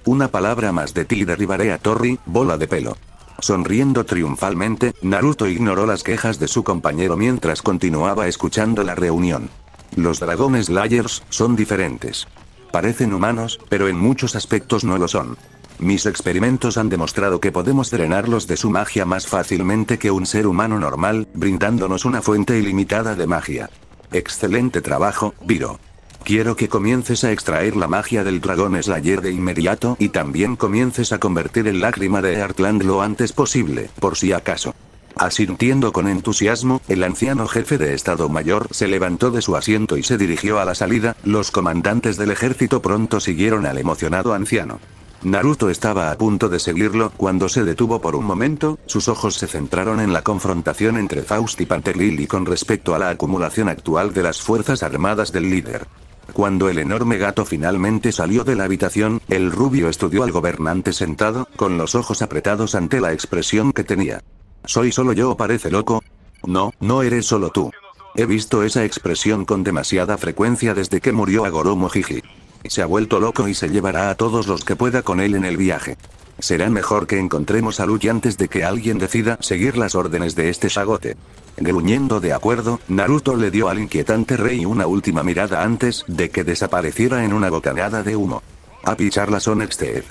Una palabra más de ti y derribaré a Tori, bola de pelo. Sonriendo triunfalmente, Naruto ignoró las quejas de su compañero mientras continuaba escuchando la reunión. Los dragones Layers son diferentes parecen humanos, pero en muchos aspectos no lo son. Mis experimentos han demostrado que podemos drenarlos de su magia más fácilmente que un ser humano normal, brindándonos una fuente ilimitada de magia. Excelente trabajo, Viro. Quiero que comiences a extraer la magia del dragón Slayer de inmediato y también comiences a convertir el lágrima de Heartland lo antes posible, por si acaso. Asintiendo con entusiasmo, el anciano jefe de Estado Mayor se levantó de su asiento y se dirigió a la salida, los comandantes del ejército pronto siguieron al emocionado anciano. Naruto estaba a punto de seguirlo cuando se detuvo por un momento, sus ojos se centraron en la confrontación entre Faust y y con respecto a la acumulación actual de las fuerzas armadas del líder. Cuando el enorme gato finalmente salió de la habitación, el rubio estudió al gobernante sentado, con los ojos apretados ante la expresión que tenía. ¿Soy solo yo o parece loco? No, no eres solo tú. He visto esa expresión con demasiada frecuencia desde que murió Agoromo Jiji. Se ha vuelto loco y se llevará a todos los que pueda con él en el viaje. Será mejor que encontremos a Luchi antes de que alguien decida seguir las órdenes de este Shagote. Gruñendo de acuerdo, Naruto le dio al inquietante rey una última mirada antes de que desapareciera en una bocanada de humo. A picharla son Exter.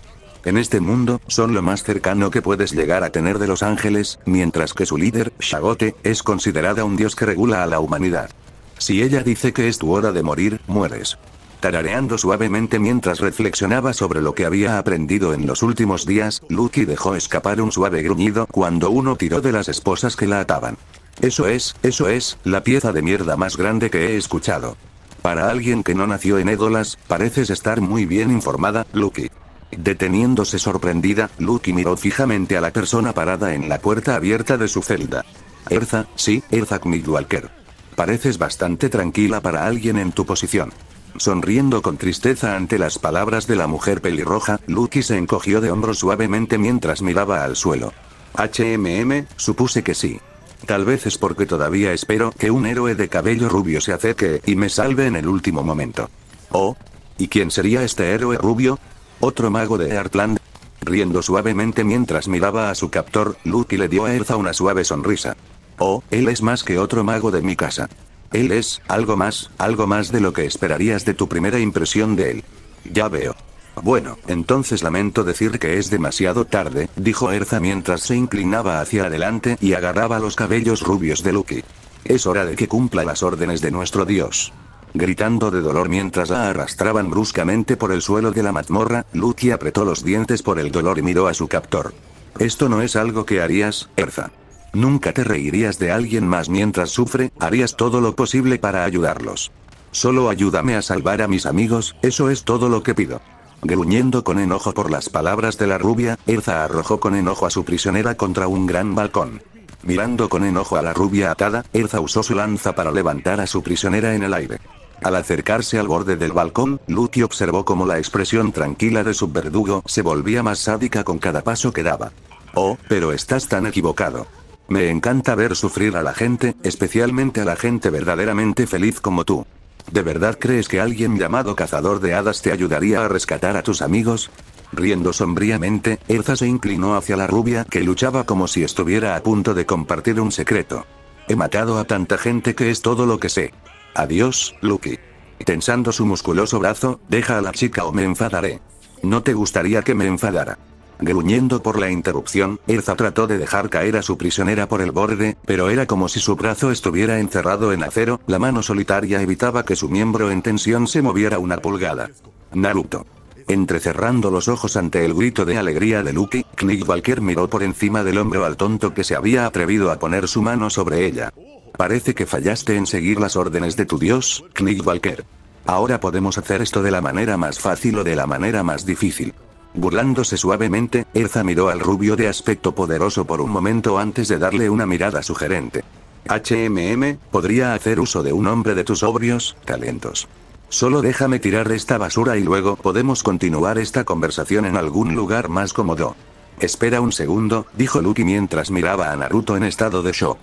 En este mundo, son lo más cercano que puedes llegar a tener de los ángeles, mientras que su líder, Shagote, es considerada un dios que regula a la humanidad. Si ella dice que es tu hora de morir, mueres. Tarareando suavemente mientras reflexionaba sobre lo que había aprendido en los últimos días, Lucky dejó escapar un suave gruñido cuando uno tiró de las esposas que la ataban. Eso es, eso es, la pieza de mierda más grande que he escuchado. Para alguien que no nació en Édolas, pareces estar muy bien informada, Lucky. Deteniéndose sorprendida, Lucky miró fijamente a la persona parada en la puerta abierta de su celda. Erza, sí, Erza Knidwalker. Pareces bastante tranquila para alguien en tu posición. Sonriendo con tristeza ante las palabras de la mujer pelirroja, Lucky se encogió de hombros suavemente mientras miraba al suelo. HMM, supuse que sí. Tal vez es porque todavía espero que un héroe de cabello rubio se acerque y me salve en el último momento. Oh. ¿Y quién sería este héroe rubio? Otro mago de Heartland. Riendo suavemente mientras miraba a su captor, Lucky le dio a Erza una suave sonrisa. Oh, él es más que otro mago de mi casa. Él es, algo más, algo más de lo que esperarías de tu primera impresión de él. Ya veo. Bueno, entonces lamento decir que es demasiado tarde, dijo Erza mientras se inclinaba hacia adelante y agarraba los cabellos rubios de Lucky. Es hora de que cumpla las órdenes de nuestro dios gritando de dolor mientras la arrastraban bruscamente por el suelo de la mazmorra, Lucky apretó los dientes por el dolor y miró a su captor. Esto no es algo que harías, Erza. Nunca te reirías de alguien más mientras sufre, harías todo lo posible para ayudarlos. Solo ayúdame a salvar a mis amigos, eso es todo lo que pido. Gruñendo con enojo por las palabras de la rubia, Erza arrojó con enojo a su prisionera contra un gran balcón. Mirando con enojo a la rubia atada, Erza usó su lanza para levantar a su prisionera en el aire. Al acercarse al borde del balcón, Lucky observó cómo la expresión tranquila de su verdugo se volvía más sádica con cada paso que daba. Oh, pero estás tan equivocado. Me encanta ver sufrir a la gente, especialmente a la gente verdaderamente feliz como tú. ¿De verdad crees que alguien llamado cazador de hadas te ayudaría a rescatar a tus amigos? Riendo sombríamente, Erza se inclinó hacia la rubia que luchaba como si estuviera a punto de compartir un secreto. He matado a tanta gente que es todo lo que sé. Adiós, Lucky. Tensando su musculoso brazo, deja a la chica o me enfadaré. No te gustaría que me enfadara. Gruñendo por la interrupción, Erza trató de dejar caer a su prisionera por el borde, pero era como si su brazo estuviera encerrado en acero, la mano solitaria evitaba que su miembro en tensión se moviera una pulgada. Naruto. Entrecerrando los ojos ante el grito de alegría de Lucky, Knick miró por encima del hombro al tonto que se había atrevido a poner su mano sobre ella. Parece que fallaste en seguir las órdenes de tu dios, Click Walker. Ahora podemos hacer esto de la manera más fácil o de la manera más difícil. Burlándose suavemente, Erza miró al rubio de aspecto poderoso por un momento antes de darle una mirada sugerente. HMM, podría hacer uso de un hombre de tus obvios talentos. Solo déjame tirar esta basura y luego podemos continuar esta conversación en algún lugar más cómodo. Espera un segundo, dijo Luki mientras miraba a Naruto en estado de shock.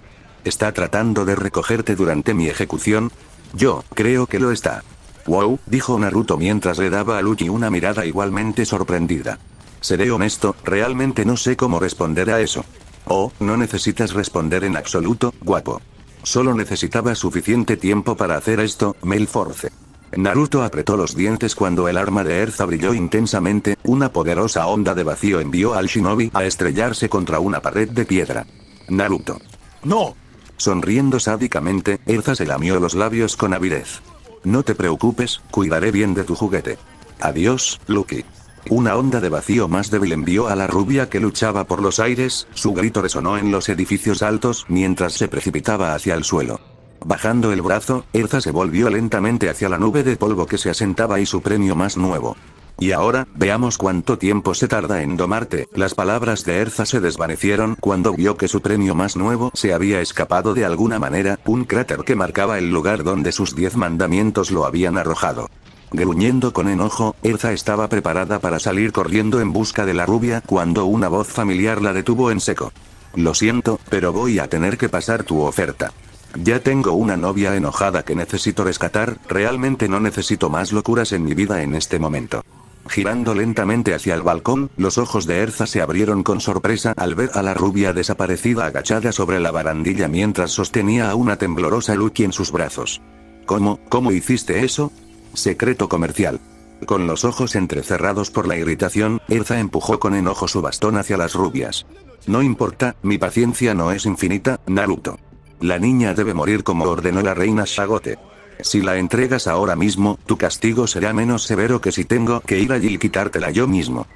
¿Está tratando de recogerte durante mi ejecución? Yo, creo que lo está. Wow, dijo Naruto mientras le daba a Luchi una mirada igualmente sorprendida. Seré honesto, realmente no sé cómo responder a eso. Oh, no necesitas responder en absoluto, guapo. Solo necesitaba suficiente tiempo para hacer esto, Melforce. Naruto apretó los dientes cuando el arma de Erza brilló intensamente, una poderosa onda de vacío envió al shinobi a estrellarse contra una pared de piedra. Naruto. ¡No! Sonriendo sádicamente, Erza se lamió los labios con avidez. No te preocupes, cuidaré bien de tu juguete. Adiós, Lucky. Una onda de vacío más débil envió a la rubia que luchaba por los aires, su grito resonó en los edificios altos mientras se precipitaba hacia el suelo. Bajando el brazo, Erza se volvió lentamente hacia la nube de polvo que se asentaba y su premio más nuevo. Y ahora, veamos cuánto tiempo se tarda en domarte. Las palabras de Erza se desvanecieron cuando vio que su premio más nuevo se había escapado de alguna manera, un cráter que marcaba el lugar donde sus diez mandamientos lo habían arrojado. Gruñendo con enojo, Erza estaba preparada para salir corriendo en busca de la rubia cuando una voz familiar la detuvo en seco. Lo siento, pero voy a tener que pasar tu oferta. Ya tengo una novia enojada que necesito rescatar, realmente no necesito más locuras en mi vida en este momento. Girando lentamente hacia el balcón, los ojos de Erza se abrieron con sorpresa al ver a la rubia desaparecida agachada sobre la barandilla mientras sostenía a una temblorosa Lucky en sus brazos. ¿Cómo, cómo hiciste eso? Secreto comercial. Con los ojos entrecerrados por la irritación, Erza empujó con enojo su bastón hacia las rubias. No importa, mi paciencia no es infinita, Naruto. La niña debe morir como ordenó la reina Shagote. Si la entregas ahora mismo, tu castigo será menos severo que si tengo que ir allí y quitártela yo mismo.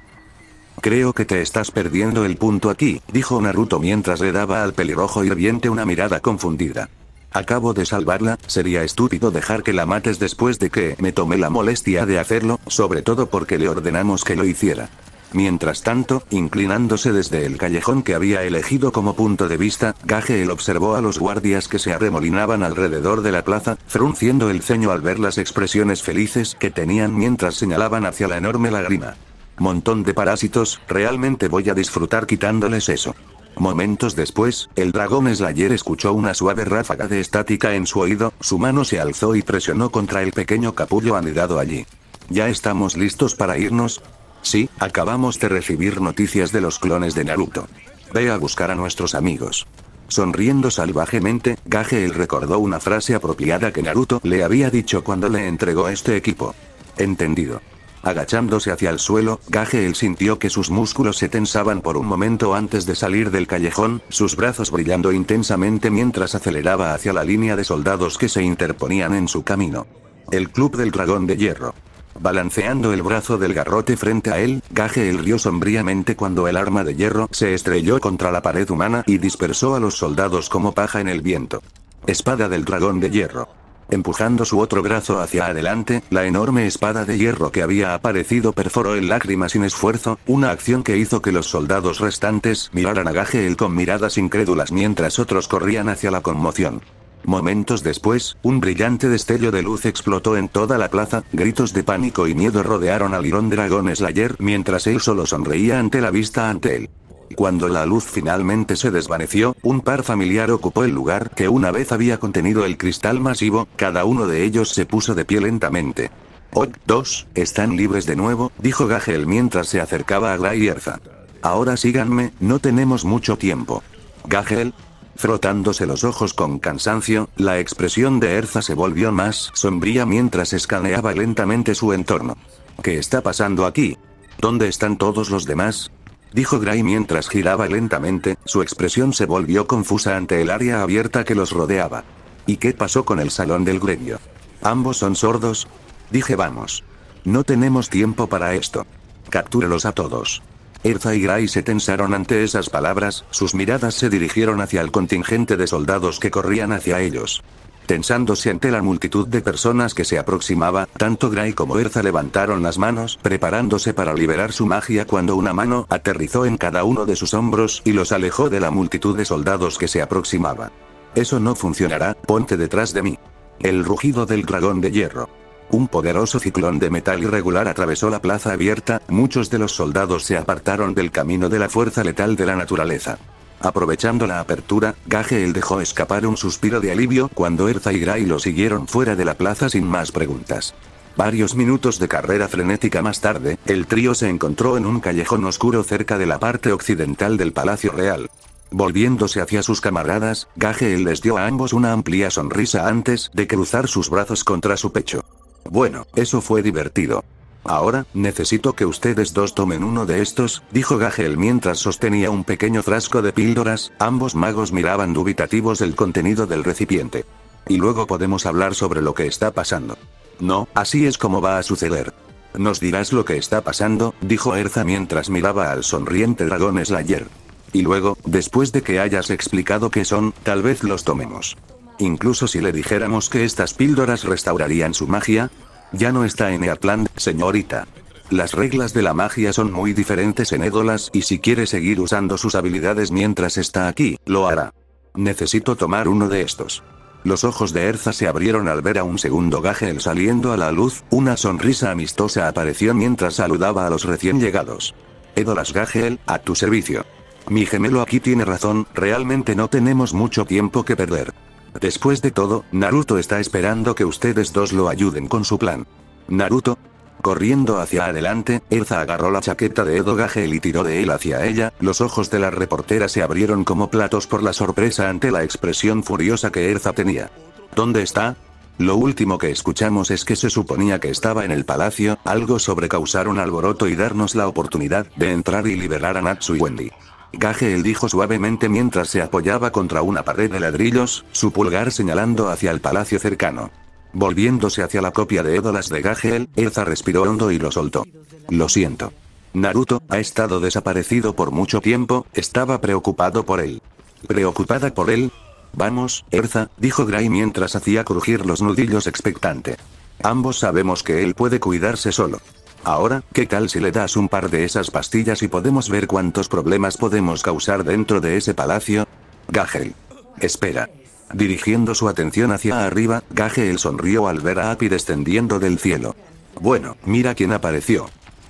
Creo que te estás perdiendo el punto aquí, dijo Naruto mientras le daba al pelirrojo hirviente una mirada confundida. Acabo de salvarla, sería estúpido dejar que la mates después de que me tomé la molestia de hacerlo, sobre todo porque le ordenamos que lo hiciera. Mientras tanto, inclinándose desde el callejón que había elegido como punto de vista, el observó a los guardias que se arremolinaban alrededor de la plaza, frunciendo el ceño al ver las expresiones felices que tenían mientras señalaban hacia la enorme lágrima. Montón de parásitos, realmente voy a disfrutar quitándoles eso. Momentos después, el dragón Slayer escuchó una suave ráfaga de estática en su oído, su mano se alzó y presionó contra el pequeño capullo anidado allí. ¿Ya estamos listos para irnos? Sí, acabamos de recibir noticias de los clones de Naruto. Ve a buscar a nuestros amigos. Sonriendo salvajemente, el recordó una frase apropiada que Naruto le había dicho cuando le entregó este equipo. Entendido. Agachándose hacia el suelo, el sintió que sus músculos se tensaban por un momento antes de salir del callejón, sus brazos brillando intensamente mientras aceleraba hacia la línea de soldados que se interponían en su camino. El Club del Dragón de Hierro. Balanceando el brazo del garrote frente a él, Gage el rió sombríamente cuando el arma de hierro se estrelló contra la pared humana y dispersó a los soldados como paja en el viento. Espada del dragón de hierro. Empujando su otro brazo hacia adelante, la enorme espada de hierro que había aparecido perforó el lágrimas sin esfuerzo, una acción que hizo que los soldados restantes miraran a Gage el con miradas incrédulas mientras otros corrían hacia la conmoción. Momentos después, un brillante destello de luz explotó en toda la plaza, gritos de pánico y miedo rodearon al Irón Dragon Slayer mientras él solo sonreía ante la vista ante él. Cuando la luz finalmente se desvaneció, un par familiar ocupó el lugar que una vez había contenido el cristal masivo, cada uno de ellos se puso de pie lentamente. Oh, dos, están libres de nuevo, dijo Gagel mientras se acercaba a Graierza. Ahora síganme, no tenemos mucho tiempo. Gagel, Frotándose los ojos con cansancio, la expresión de Erza se volvió más sombría mientras escaneaba lentamente su entorno. ¿Qué está pasando aquí? ¿Dónde están todos los demás? Dijo Gray mientras giraba lentamente, su expresión se volvió confusa ante el área abierta que los rodeaba. ¿Y qué pasó con el salón del gremio? ¿Ambos son sordos? Dije vamos. No tenemos tiempo para esto. Captúrelos a todos. Erza y Gray se tensaron ante esas palabras, sus miradas se dirigieron hacia el contingente de soldados que corrían hacia ellos. Tensándose ante la multitud de personas que se aproximaba, tanto Gray como Erza levantaron las manos, preparándose para liberar su magia cuando una mano aterrizó en cada uno de sus hombros y los alejó de la multitud de soldados que se aproximaba. Eso no funcionará, ponte detrás de mí. El rugido del dragón de hierro. Un poderoso ciclón de metal irregular atravesó la plaza abierta, muchos de los soldados se apartaron del camino de la fuerza letal de la naturaleza. Aprovechando la apertura, Gageel dejó escapar un suspiro de alivio cuando Erza y Gray lo siguieron fuera de la plaza sin más preguntas. Varios minutos de carrera frenética más tarde, el trío se encontró en un callejón oscuro cerca de la parte occidental del Palacio Real. Volviéndose hacia sus camaradas, Gageel les dio a ambos una amplia sonrisa antes de cruzar sus brazos contra su pecho. Bueno, eso fue divertido. Ahora, necesito que ustedes dos tomen uno de estos, dijo Gagel mientras sostenía un pequeño frasco de píldoras, ambos magos miraban dubitativos el contenido del recipiente. Y luego podemos hablar sobre lo que está pasando. No, así es como va a suceder. Nos dirás lo que está pasando, dijo Erza mientras miraba al sonriente dragón Slayer. Y luego, después de que hayas explicado qué son, tal vez los tomemos. Incluso si le dijéramos que estas píldoras restaurarían su magia. Ya no está en Eatland, señorita. Las reglas de la magia son muy diferentes en Edolas y si quiere seguir usando sus habilidades mientras está aquí, lo hará. Necesito tomar uno de estos. Los ojos de Erza se abrieron al ver a un segundo Gagel saliendo a la luz, una sonrisa amistosa apareció mientras saludaba a los recién llegados. Edolas Gagel, a tu servicio. Mi gemelo aquí tiene razón, realmente no tenemos mucho tiempo que perder. Después de todo, Naruto está esperando que ustedes dos lo ayuden con su plan. Naruto. Corriendo hacia adelante, Erza agarró la chaqueta de Edo y tiró de él hacia ella, los ojos de la reportera se abrieron como platos por la sorpresa ante la expresión furiosa que Erza tenía. ¿Dónde está? Lo último que escuchamos es que se suponía que estaba en el palacio, algo sobre causar un alboroto y darnos la oportunidad de entrar y liberar a Natsu y Wendy. Gajeel dijo suavemente mientras se apoyaba contra una pared de ladrillos, su pulgar señalando hacia el palacio cercano. Volviéndose hacia la copia de édolas de Gagel, Erza respiró hondo y lo soltó. Lo siento. Naruto, ha estado desaparecido por mucho tiempo, estaba preocupado por él. ¿Preocupada por él? Vamos, Erza, dijo Gray mientras hacía crujir los nudillos expectante. Ambos sabemos que él puede cuidarse solo. Ahora, ¿qué tal si le das un par de esas pastillas y podemos ver cuántos problemas podemos causar dentro de ese palacio? Gagel. Espera. Dirigiendo su atención hacia arriba, Gagel sonrió al ver a Api descendiendo del cielo. Bueno, mira quién apareció.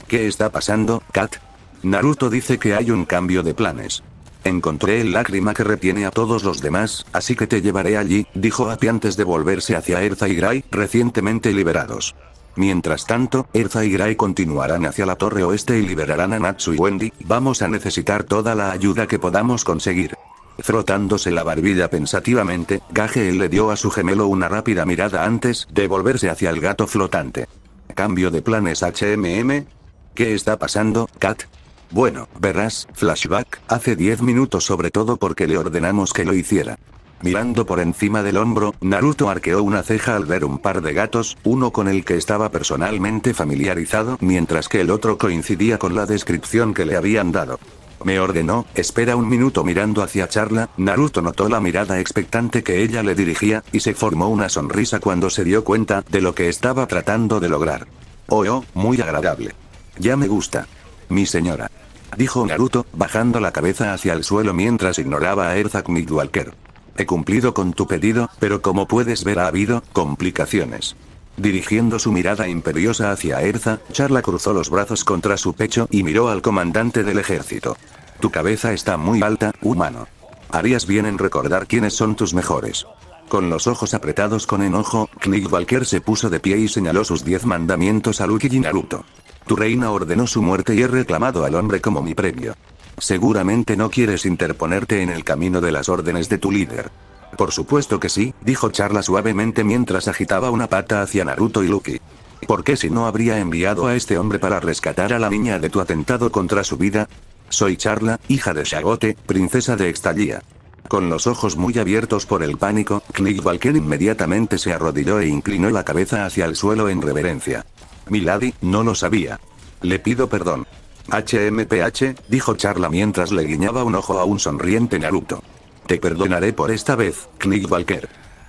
¿Qué está pasando, Kat? Naruto dice que hay un cambio de planes. Encontré el lágrima que retiene a todos los demás, así que te llevaré allí, dijo Api antes de volverse hacia Erza y Gray, recientemente liberados. Mientras tanto, Erza y Gray continuarán hacia la torre oeste y liberarán a Natsu y Wendy, vamos a necesitar toda la ayuda que podamos conseguir. Frotándose la barbilla pensativamente, Gage le dio a su gemelo una rápida mirada antes de volverse hacia el gato flotante. ¿Cambio de planes HMM? ¿Qué está pasando, Kat? Bueno, verás, flashback, hace 10 minutos sobre todo porque le ordenamos que lo hiciera. Mirando por encima del hombro, Naruto arqueó una ceja al ver un par de gatos, uno con el que estaba personalmente familiarizado mientras que el otro coincidía con la descripción que le habían dado. Me ordenó, espera un minuto mirando hacia Charla, Naruto notó la mirada expectante que ella le dirigía, y se formó una sonrisa cuando se dio cuenta de lo que estaba tratando de lograr. Oh, oh muy agradable. Ya me gusta. Mi señora. Dijo Naruto, bajando la cabeza hacia el suelo mientras ignoraba a Erzak Midwalker. He cumplido con tu pedido, pero como puedes ver ha habido complicaciones. Dirigiendo su mirada imperiosa hacia Erza, Charla cruzó los brazos contra su pecho y miró al comandante del ejército. Tu cabeza está muy alta, humano. Harías bien en recordar quiénes son tus mejores. Con los ojos apretados con enojo, Knig Walker se puso de pie y señaló sus diez mandamientos a Luki y Naruto. Tu reina ordenó su muerte y he reclamado al hombre como mi premio. Seguramente no quieres interponerte en el camino de las órdenes de tu líder. Por supuesto que sí, dijo Charla suavemente mientras agitaba una pata hacia Naruto y Luki. ¿Por qué si no habría enviado a este hombre para rescatar a la niña de tu atentado contra su vida? Soy Charla, hija de Shagote, princesa de Extallía. Con los ojos muy abiertos por el pánico, Click Valken inmediatamente se arrodilló e inclinó la cabeza hacia el suelo en reverencia. Milady, no lo sabía. Le pido perdón. HMPH, dijo Charla mientras le guiñaba un ojo a un sonriente Naruto. Te perdonaré por esta vez, Click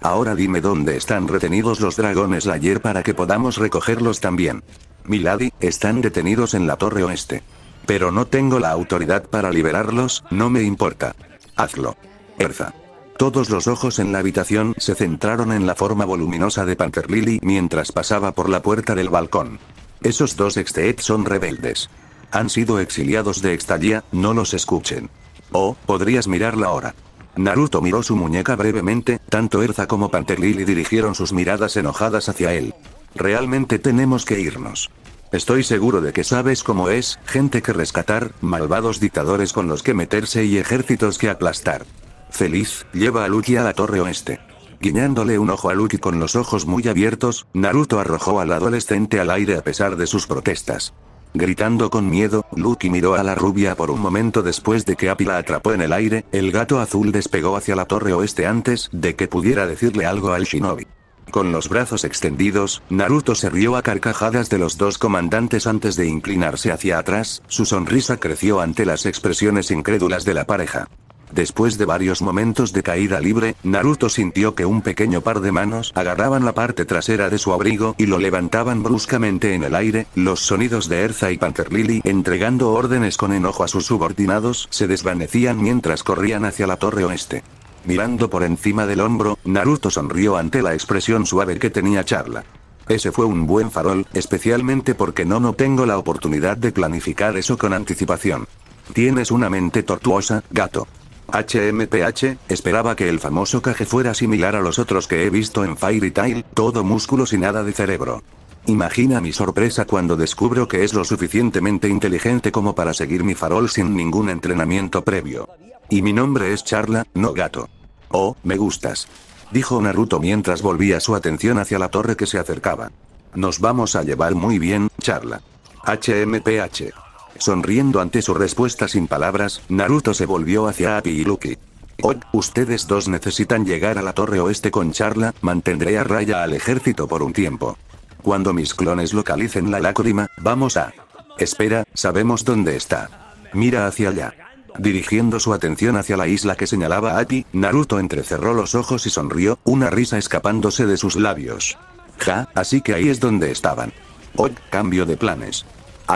Ahora dime dónde están retenidos los dragones ayer para que podamos recogerlos también. Miladi, están detenidos en la torre oeste. Pero no tengo la autoridad para liberarlos, no me importa. Hazlo. Erza. Todos los ojos en la habitación se centraron en la forma voluminosa de Panther Lily mientras pasaba por la puerta del balcón. Esos dos exteet son rebeldes. Han sido exiliados de Extalia, no los escuchen. Oh, podrías mirarla ahora Naruto miró su muñeca brevemente, tanto Erza como Panther dirigieron sus miradas enojadas hacia él. Realmente tenemos que irnos. Estoy seguro de que sabes cómo es, gente que rescatar, malvados dictadores con los que meterse y ejércitos que aplastar. Feliz, lleva a Luki a la torre oeste. Guiñándole un ojo a Luki con los ojos muy abiertos, Naruto arrojó al adolescente al aire a pesar de sus protestas. Gritando con miedo, Lucky miró a la rubia por un momento después de que Api la atrapó en el aire, el gato azul despegó hacia la torre oeste antes de que pudiera decirle algo al shinobi. Con los brazos extendidos, Naruto se rió a carcajadas de los dos comandantes antes de inclinarse hacia atrás, su sonrisa creció ante las expresiones incrédulas de la pareja. Después de varios momentos de caída libre, Naruto sintió que un pequeño par de manos agarraban la parte trasera de su abrigo y lo levantaban bruscamente en el aire, los sonidos de Erza y Panther Lily entregando órdenes con enojo a sus subordinados se desvanecían mientras corrían hacia la torre oeste. Mirando por encima del hombro, Naruto sonrió ante la expresión suave que tenía Charla. Ese fue un buen farol, especialmente porque no no tengo la oportunidad de planificar eso con anticipación. Tienes una mente tortuosa, gato. HMPH, esperaba que el famoso caje fuera similar a los otros que he visto en Fairy Tail, todo músculo y nada de cerebro. Imagina mi sorpresa cuando descubro que es lo suficientemente inteligente como para seguir mi farol sin ningún entrenamiento previo. Y mi nombre es Charla, no gato. Oh, me gustas. Dijo Naruto mientras volvía su atención hacia la torre que se acercaba. Nos vamos a llevar muy bien, Charla. HMPH. Sonriendo ante su respuesta sin palabras, Naruto se volvió hacia Api y Lucky. Hoy, ustedes dos necesitan llegar a la torre oeste con charla, mantendré a raya al ejército por un tiempo. Cuando mis clones localicen la lágrima, vamos a... Espera, sabemos dónde está. Mira hacia allá. Dirigiendo su atención hacia la isla que señalaba Api, Naruto entrecerró los ojos y sonrió, una risa escapándose de sus labios. Ja, así que ahí es donde estaban. Hoy, cambio de planes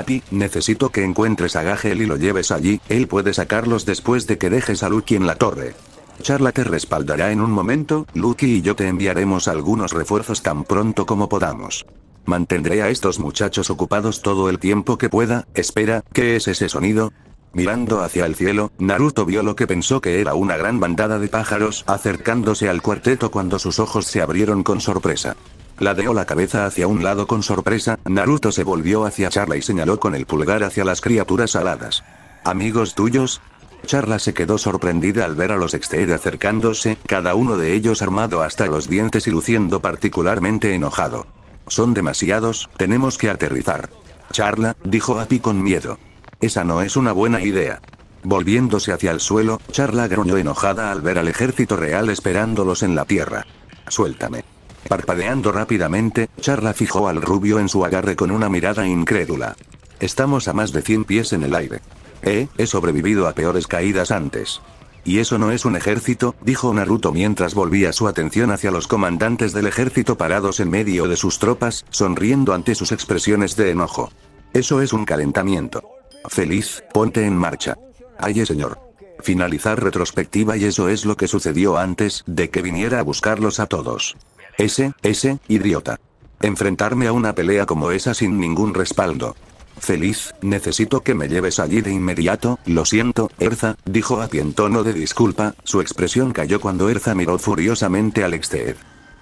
ti, necesito que encuentres a Gagel y lo lleves allí, él puede sacarlos después de que dejes a Lucky en la torre. Charla te respaldará en un momento, Lucky y yo te enviaremos algunos refuerzos tan pronto como podamos. Mantendré a estos muchachos ocupados todo el tiempo que pueda, espera, ¿qué es ese sonido? Mirando hacia el cielo, Naruto vio lo que pensó que era una gran bandada de pájaros acercándose al cuarteto cuando sus ojos se abrieron con sorpresa. Ladeó la cabeza hacia un lado con sorpresa, Naruto se volvió hacia Charla y señaló con el pulgar hacia las criaturas aladas. ¿Amigos tuyos? Charla se quedó sorprendida al ver a los Exter acercándose, cada uno de ellos armado hasta los dientes y luciendo particularmente enojado. Son demasiados, tenemos que aterrizar. Charla, dijo Api con miedo. Esa no es una buena idea. Volviéndose hacia el suelo, Charla gruñó enojada al ver al ejército real esperándolos en la tierra. Suéltame. Parpadeando rápidamente, Charla fijó al rubio en su agarre con una mirada incrédula. Estamos a más de 100 pies en el aire. Eh, he sobrevivido a peores caídas antes. Y eso no es un ejército, dijo Naruto mientras volvía su atención hacia los comandantes del ejército parados en medio de sus tropas, sonriendo ante sus expresiones de enojo. Eso es un calentamiento. Feliz, ponte en marcha. Aye señor. Finalizar retrospectiva y eso es lo que sucedió antes de que viniera a buscarlos a todos. Ese, ese, idiota. Enfrentarme a una pelea como esa sin ningún respaldo. Feliz, necesito que me lleves allí de inmediato, lo siento, Erza, dijo Api en tono de disculpa, su expresión cayó cuando Erza miró furiosamente al Exter.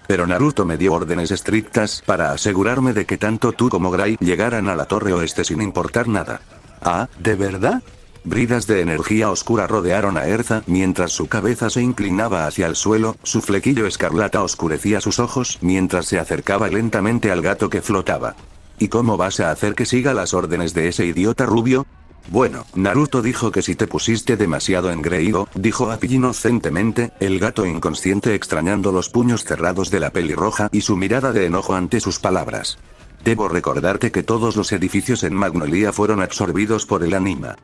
Pero Naruto me dio órdenes estrictas para asegurarme de que tanto tú como Gray llegaran a la torre oeste sin importar nada. Ah, ¿de verdad? Bridas de energía oscura rodearon a Erza mientras su cabeza se inclinaba hacia el suelo, su flequillo escarlata oscurecía sus ojos mientras se acercaba lentamente al gato que flotaba. ¿Y cómo vas a hacer que siga las órdenes de ese idiota rubio? Bueno, Naruto dijo que si te pusiste demasiado engreído, dijo Api inocentemente, el gato inconsciente extrañando los puños cerrados de la pelirroja y su mirada de enojo ante sus palabras. Debo recordarte que todos los edificios en Magnolia fueron absorbidos por el anima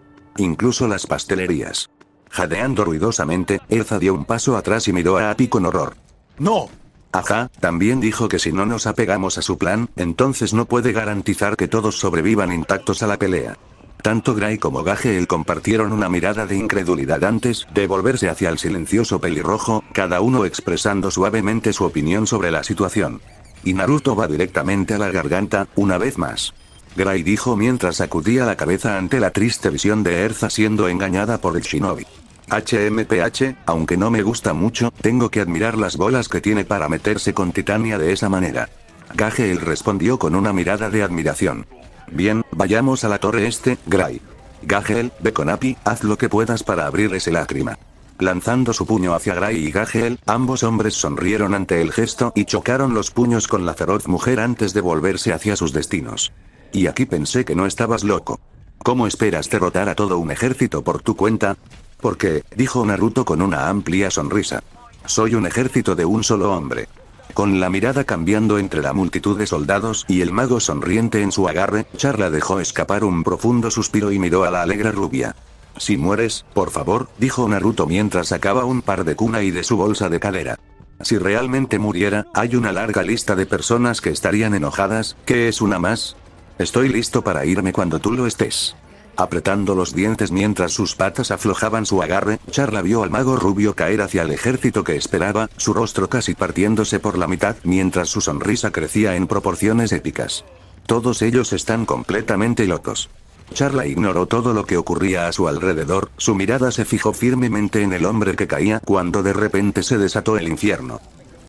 incluso las pastelerías. Jadeando ruidosamente, Elza dio un paso atrás y miró a Api con horror. ¡No! Ajá, también dijo que si no nos apegamos a su plan, entonces no puede garantizar que todos sobrevivan intactos a la pelea. Tanto Gray como él compartieron una mirada de incredulidad antes de volverse hacia el silencioso pelirrojo, cada uno expresando suavemente su opinión sobre la situación. Y Naruto va directamente a la garganta, una vez más. Gray dijo mientras sacudía la cabeza ante la triste visión de Erza siendo engañada por el shinobi. HMPH, aunque no me gusta mucho, tengo que admirar las bolas que tiene para meterse con Titania de esa manera. Gajeel respondió con una mirada de admiración. Bien, vayamos a la torre este, Gray. Gajeel, ve con haz lo que puedas para abrir ese lágrima. Lanzando su puño hacia Gray y Gajeel, ambos hombres sonrieron ante el gesto y chocaron los puños con la feroz mujer antes de volverse hacia sus destinos. Y aquí pensé que no estabas loco. ¿Cómo esperas derrotar a todo un ejército por tu cuenta? Porque, dijo Naruto con una amplia sonrisa. Soy un ejército de un solo hombre. Con la mirada cambiando entre la multitud de soldados y el mago sonriente en su agarre, Charla dejó escapar un profundo suspiro y miró a la alegre rubia. Si mueres, por favor, dijo Naruto mientras sacaba un par de cuna y de su bolsa de cadera. Si realmente muriera, hay una larga lista de personas que estarían enojadas, ¿qué es una más? Estoy listo para irme cuando tú lo estés. Apretando los dientes mientras sus patas aflojaban su agarre, Charla vio al mago rubio caer hacia el ejército que esperaba, su rostro casi partiéndose por la mitad mientras su sonrisa crecía en proporciones épicas. Todos ellos están completamente locos. Charla ignoró todo lo que ocurría a su alrededor, su mirada se fijó firmemente en el hombre que caía cuando de repente se desató el infierno.